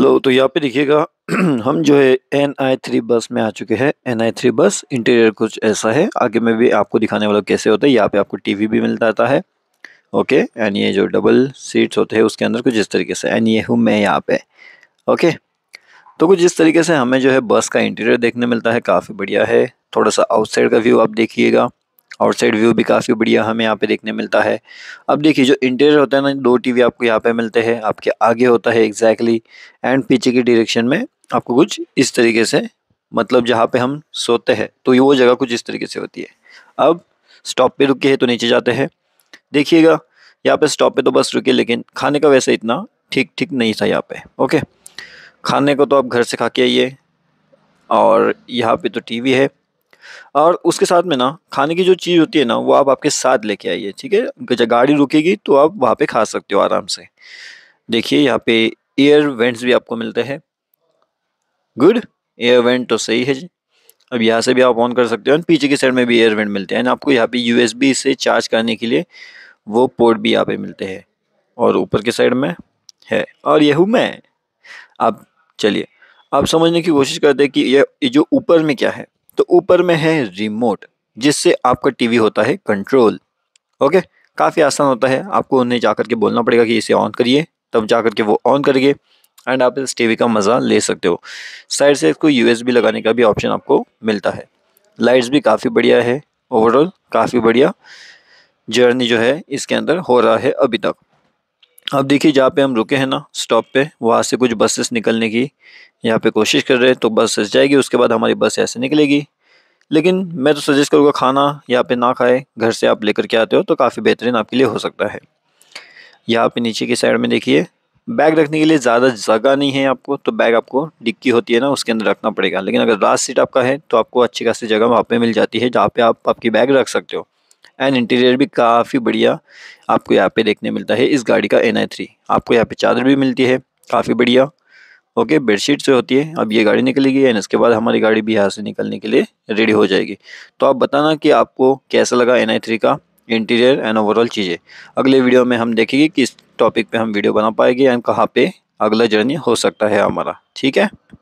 hello तो यहाँ पे देखिएगा हम जो है एन आई थ्री बस में आ चुके हैं एन आई थ्री बस इंटीरियर कुछ ऐसा है आगे मैं भी आपको दिखाने वाला कैसे होता है यहाँ पे आपको टीवी भी मिल जाता है ओके एंड ये जो डबल सीट्स होते हैं उसके अंदर कुछ इस तरीके से एंड ये हूँ मैं यहाँ पे ओके तो कुछ इस तरीके से हमें जो है बस का इंटीरियर देखने मिलता है काफ़ी बढ़िया है थोड़ा सा आउटसाइड का व्यू आप देखिएगा आउटसाइड व्यू भी काफ़ी बढ़िया हमें यहाँ पे देखने मिलता है अब देखिए जो इंटीरियर होता है ना दो टीवी आपको यहाँ पे मिलते हैं आपके आगे होता है एग्जैक्टली एंड पीछे की डिरेक्शन में आपको कुछ इस तरीके से मतलब जहाँ पे हम सोते हैं तो वो जगह कुछ इस तरीके से होती है अब स्टॉप पे रुके हैं तो नीचे जाते हैं देखिएगा यहाँ पर स्टॉप पर तो बस रुके लेकिन खाने का वैसे इतना ठीक ठीक नहीं था यहाँ पर ओके खाने को तो आप घर से खा के आइए और यहाँ पे तो टीवी है और उसके साथ में ना खाने की जो चीज़ होती है ना वो आप आपके साथ लेके आइए ठीक है जब गाड़ी रुकेगी तो आप वहाँ पे खा सकते हो आराम से देखिए यहाँ पे एयर वेंट्स भी आपको मिलते हैं गुड एयर वेंट तो सही है जी अब यहाँ से भी आप ऑन कर सकते हो पीछे की साइड में भी एयर वेंट मिलते हैं आपको यहाँ पे यू से चार्ज करने के लिए वो पोर्ट भी यहाँ पे मिलते हैं और ऊपर के साइड में है और यह हूँ मैं आप चलिए आप समझने की कोशिश करते हैं कि ये जो ऊपर में क्या है तो ऊपर में है रिमोट जिससे आपका टीवी होता है कंट्रोल ओके काफ़ी आसान होता है आपको उन्हें जा के बोलना पड़ेगा कि इसे ऑन करिए तब जा के वो ऑन करिए एंड आप इस टीवी का मज़ा ले सकते हो साइड से इसको यूएसबी लगाने का भी ऑप्शन आपको मिलता है लाइट्स भी काफ़ी बढ़िया है ओवरऑल काफ़ी बढ़िया जर्नी जो है इसके अंदर हो रहा है अभी तक अब देखिए जहाँ पे हम रुके हैं ना स्टॉप पे वहाँ से कुछ बसेस निकलने की यहाँ पे कोशिश कर रहे हैं तो बसेस जाएगी उसके बाद हमारी बस ऐसे निकलेगी लेकिन मैं तो सजेस्ट करूँगा खाना यहाँ पे ना खाए घर से आप लेकर के आते हो तो काफ़ी बेहतरीन आपके लिए हो सकता है यहाँ पे नीचे की साइड में देखिए बैग रखने के लिए ज़्यादा जगह नहीं है आपको तो बैग आपको डिक्की होती है ना उसके अंदर रखना पड़ेगा लेकिन अगर रात सीट आपका है तो आपको अच्छी खासी जगह वहाँ पर मिल जाती है जहाँ पर आप आपकी बैग रख सकते हो एंड इंटीरियर भी काफ़ी बढ़िया आपको यहाँ पे देखने मिलता है इस गाड़ी का एन आई थ्री आपको यहाँ पे चादर भी मिलती है काफ़ी बढ़िया ओके बेडशीट से होती है अब ये गाड़ी निकलेगी एंड इसके बाद हमारी गाड़ी भी यहाँ से निकलने के लिए रेडी हो जाएगी तो आप बताना कि आपको कैसा लगा एन आई थ्री का इंटीरियर एंड ओवरऑल चीज़ें अगले वीडियो में हम देखेंगे किस टॉपिक पर हम वीडियो बना पाएंगे एंड कहाँ पर अगला जर्नी हो सकता है हमारा ठीक है